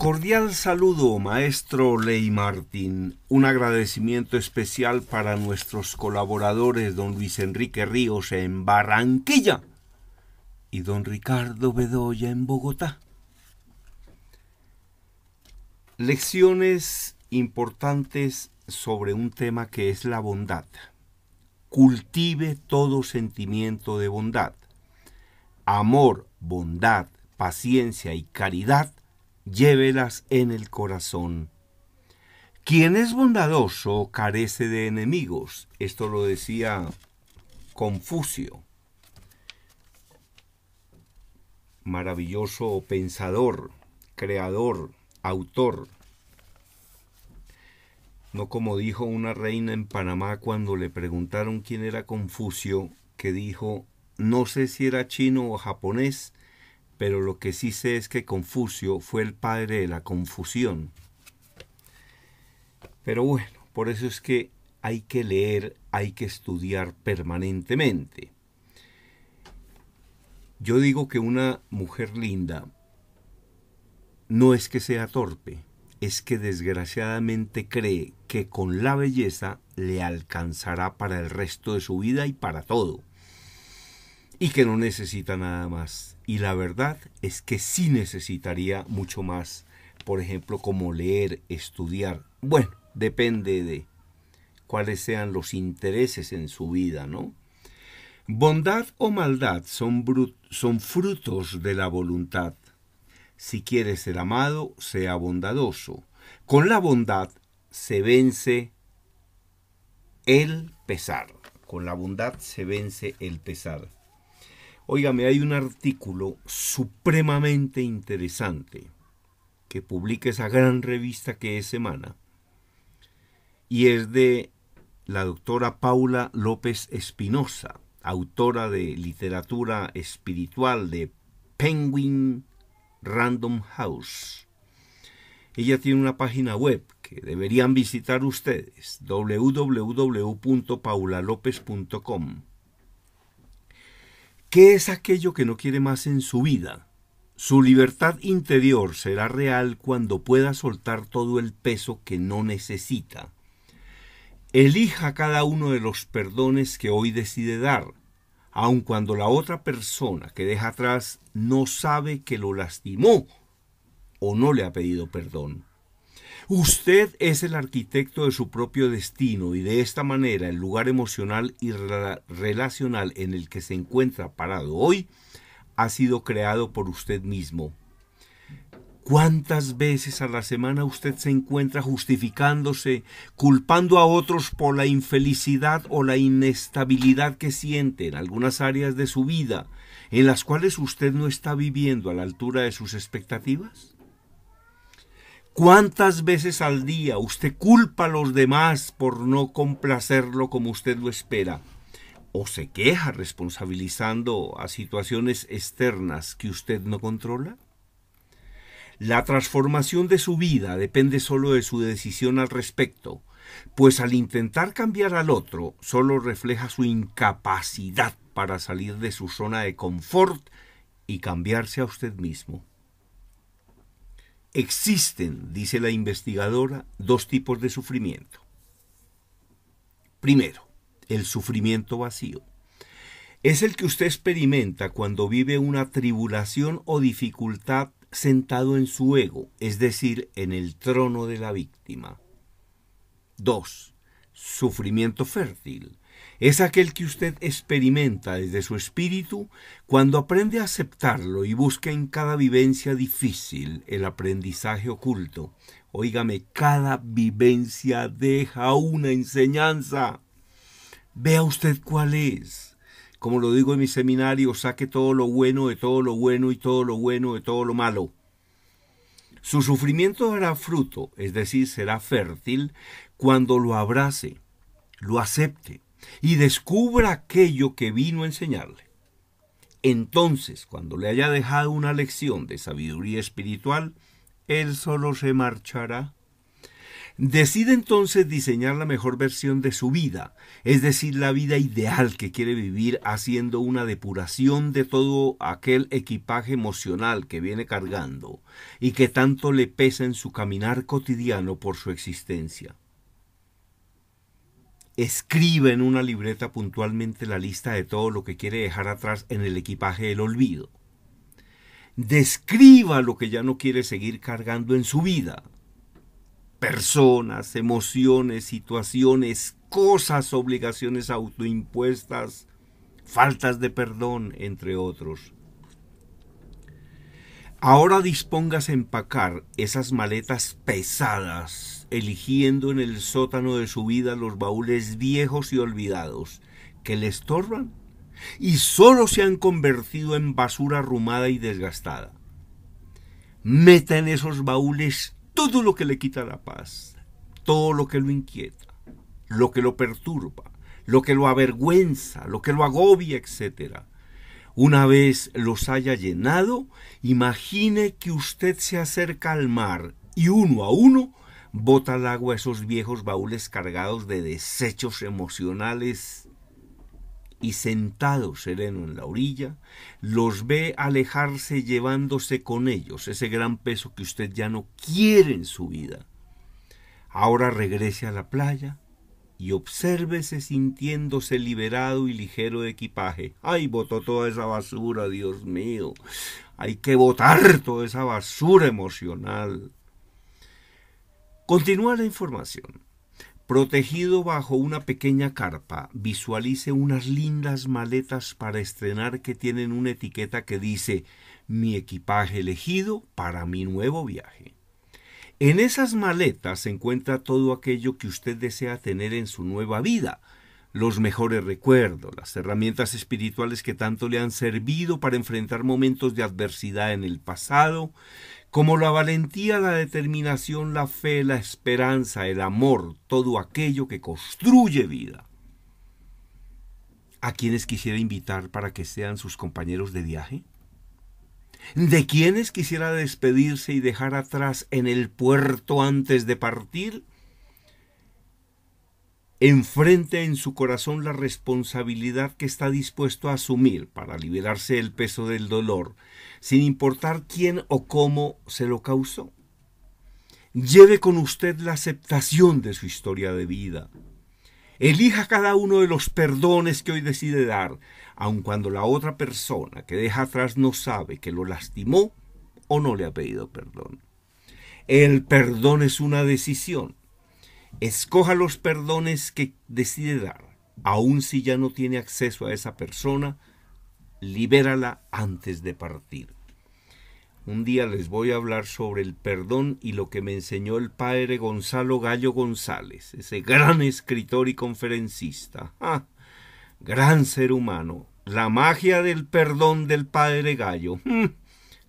Cordial saludo, maestro Ley Martín. Un agradecimiento especial para nuestros colaboradores, don Luis Enrique Ríos en Barranquilla y don Ricardo Bedoya en Bogotá. Lecciones importantes sobre un tema que es la bondad. Cultive todo sentimiento de bondad. Amor, bondad, paciencia y caridad llévelas en el corazón. Quien es bondadoso carece de enemigos. Esto lo decía Confucio, maravilloso pensador, creador, autor. No como dijo una reina en Panamá cuando le preguntaron quién era Confucio, que dijo, no sé si era chino o japonés, pero lo que sí sé es que Confucio fue el padre de la confusión. Pero bueno, por eso es que hay que leer, hay que estudiar permanentemente. Yo digo que una mujer linda no es que sea torpe, es que desgraciadamente cree que con la belleza le alcanzará para el resto de su vida y para todo y que no necesita nada más. Y la verdad es que sí necesitaría mucho más, por ejemplo, como leer, estudiar. Bueno, depende de cuáles sean los intereses en su vida, ¿no? Bondad o maldad son, son frutos de la voluntad. Si quieres ser amado, sea bondadoso. Con la bondad se vence el pesar. Con la bondad se vence el pesar. Óigame, hay un artículo supremamente interesante que publica esa gran revista que es Semana y es de la doctora Paula López Espinosa, autora de literatura espiritual de Penguin Random House. Ella tiene una página web que deberían visitar ustedes, www.paulalopez.com ¿Qué es aquello que no quiere más en su vida? Su libertad interior será real cuando pueda soltar todo el peso que no necesita. Elija cada uno de los perdones que hoy decide dar, aun cuando la otra persona que deja atrás no sabe que lo lastimó o no le ha pedido perdón. Usted es el arquitecto de su propio destino y de esta manera el lugar emocional y relacional en el que se encuentra parado hoy ha sido creado por usted mismo. ¿Cuántas veces a la semana usted se encuentra justificándose, culpando a otros por la infelicidad o la inestabilidad que siente en algunas áreas de su vida, en las cuales usted no está viviendo a la altura de sus expectativas? ¿Cuántas veces al día usted culpa a los demás por no complacerlo como usted lo espera? ¿O se queja responsabilizando a situaciones externas que usted no controla? La transformación de su vida depende solo de su decisión al respecto, pues al intentar cambiar al otro solo refleja su incapacidad para salir de su zona de confort y cambiarse a usted mismo. Existen, dice la investigadora, dos tipos de sufrimiento. Primero, el sufrimiento vacío. Es el que usted experimenta cuando vive una tribulación o dificultad sentado en su ego, es decir, en el trono de la víctima. Dos, Sufrimiento fértil es aquel que usted experimenta desde su espíritu cuando aprende a aceptarlo y busca en cada vivencia difícil el aprendizaje oculto. Óigame, cada vivencia deja una enseñanza. Vea usted cuál es. Como lo digo en mi seminario, saque todo lo bueno de todo lo bueno y todo lo bueno de todo lo malo. Su sufrimiento dará fruto, es decir, será fértil, cuando lo abrace, lo acepte, y descubra aquello que vino a enseñarle. Entonces, cuando le haya dejado una lección de sabiduría espiritual, él solo se marchará. Decide entonces diseñar la mejor versión de su vida, es decir, la vida ideal que quiere vivir haciendo una depuración de todo aquel equipaje emocional que viene cargando y que tanto le pesa en su caminar cotidiano por su existencia. Escribe en una libreta puntualmente la lista de todo lo que quiere dejar atrás en el equipaje del olvido. Describa lo que ya no quiere seguir cargando en su vida. Personas, emociones, situaciones, cosas, obligaciones autoimpuestas, faltas de perdón, entre otros. Ahora dispongas a empacar esas maletas pesadas, eligiendo en el sótano de su vida los baúles viejos y olvidados que le estorban y solo se han convertido en basura arrumada y desgastada. Meta en esos baúles todo lo que le quita la paz, todo lo que lo inquieta, lo que lo perturba, lo que lo avergüenza, lo que lo agobia, etcétera una vez los haya llenado, imagine que usted se acerca al mar y uno a uno bota al agua esos viejos baúles cargados de desechos emocionales y sentado sereno en la orilla, los ve alejarse llevándose con ellos ese gran peso que usted ya no quiere en su vida. Ahora regrese a la playa, y obsérvese sintiéndose liberado y ligero de equipaje. ¡Ay, botó toda esa basura, Dios mío! Hay que botar toda esa basura emocional. Continúa la información. Protegido bajo una pequeña carpa, visualice unas lindas maletas para estrenar que tienen una etiqueta que dice mi equipaje elegido para mi nuevo viaje. En esas maletas se encuentra todo aquello que usted desea tener en su nueva vida, los mejores recuerdos, las herramientas espirituales que tanto le han servido para enfrentar momentos de adversidad en el pasado, como la valentía, la determinación, la fe, la esperanza, el amor, todo aquello que construye vida. ¿A quienes quisiera invitar para que sean sus compañeros de viaje? ¿De quienes quisiera despedirse y dejar atrás en el puerto antes de partir? Enfrente en su corazón la responsabilidad que está dispuesto a asumir para liberarse del peso del dolor, sin importar quién o cómo se lo causó. Lleve con usted la aceptación de su historia de vida. Elija cada uno de los perdones que hoy decide dar, aun cuando la otra persona que deja atrás no sabe que lo lastimó o no le ha pedido perdón. El perdón es una decisión. Escoja los perdones que decide dar, aun si ya no tiene acceso a esa persona, libérala antes de partir. Un día les voy a hablar sobre el perdón y lo que me enseñó el padre Gonzalo Gallo González, ese gran escritor y conferencista, ah, gran ser humano, la magia del perdón del Padre Gallo. Hmm,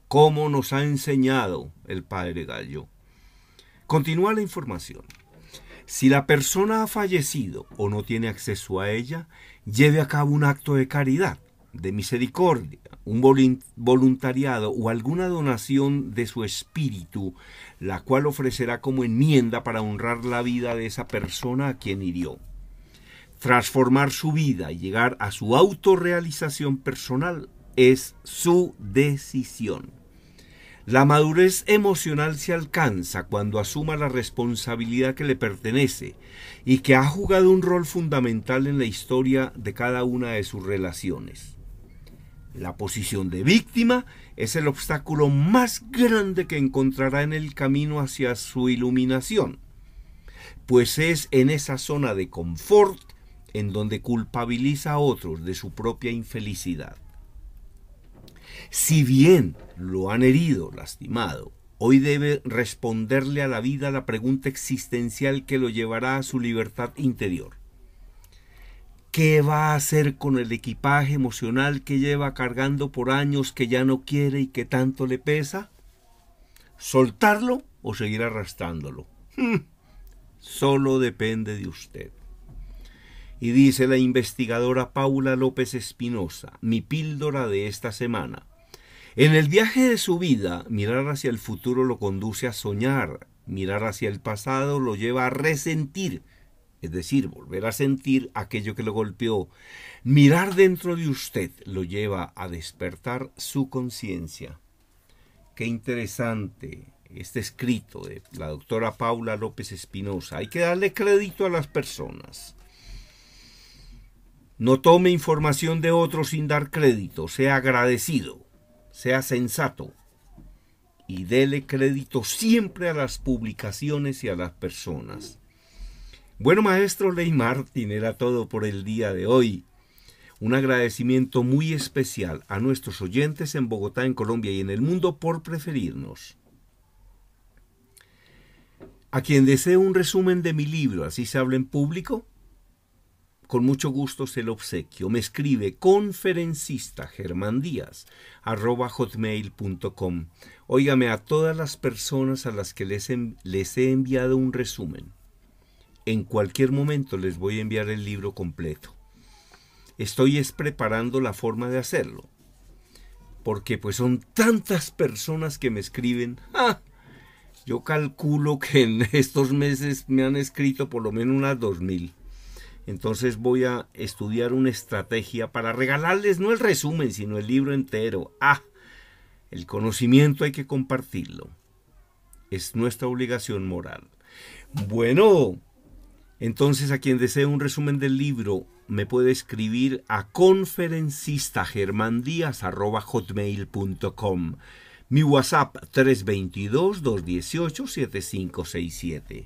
¿Cómo nos ha enseñado el Padre Gallo? Continúa la información. Si la persona ha fallecido o no tiene acceso a ella, lleve a cabo un acto de caridad, de misericordia, un voluntariado o alguna donación de su espíritu, la cual ofrecerá como enmienda para honrar la vida de esa persona a quien hirió transformar su vida y llegar a su autorrealización personal es su decisión. La madurez emocional se alcanza cuando asuma la responsabilidad que le pertenece y que ha jugado un rol fundamental en la historia de cada una de sus relaciones. La posición de víctima es el obstáculo más grande que encontrará en el camino hacia su iluminación, pues es en esa zona de confort en donde culpabiliza a otros de su propia infelicidad. Si bien lo han herido, lastimado, hoy debe responderle a la vida la pregunta existencial que lo llevará a su libertad interior. ¿Qué va a hacer con el equipaje emocional que lleva cargando por años que ya no quiere y que tanto le pesa? ¿Soltarlo o seguir arrastrándolo? Solo depende de usted. Y dice la investigadora Paula López Espinosa, mi píldora de esta semana. En el viaje de su vida, mirar hacia el futuro lo conduce a soñar, mirar hacia el pasado lo lleva a resentir, es decir, volver a sentir aquello que lo golpeó. Mirar dentro de usted lo lleva a despertar su conciencia. Qué interesante este escrito de la doctora Paula López Espinosa. Hay que darle crédito a las personas. No tome información de otros sin dar crédito, sea agradecido, sea sensato y dele crédito siempre a las publicaciones y a las personas. Bueno, maestro Ley Martin, era todo por el día de hoy. Un agradecimiento muy especial a nuestros oyentes en Bogotá, en Colombia y en el mundo por preferirnos. A quien desee un resumen de mi libro, así se habla en público, con mucho gusto se lo obsequio. Me escribe conferencista Germán Díaz, Óigame a todas las personas a las que les, les he enviado un resumen. En cualquier momento les voy a enviar el libro completo. Estoy es preparando la forma de hacerlo. Porque pues son tantas personas que me escriben. Yo calculo que en estos meses me han escrito por lo menos unas 2000. Entonces voy a estudiar una estrategia para regalarles no el resumen, sino el libro entero. Ah, el conocimiento hay que compartirlo. Es nuestra obligación moral. Bueno, entonces a quien desee un resumen del libro me puede escribir a conferencistagermandias.com. Mi WhatsApp 322-218-7567.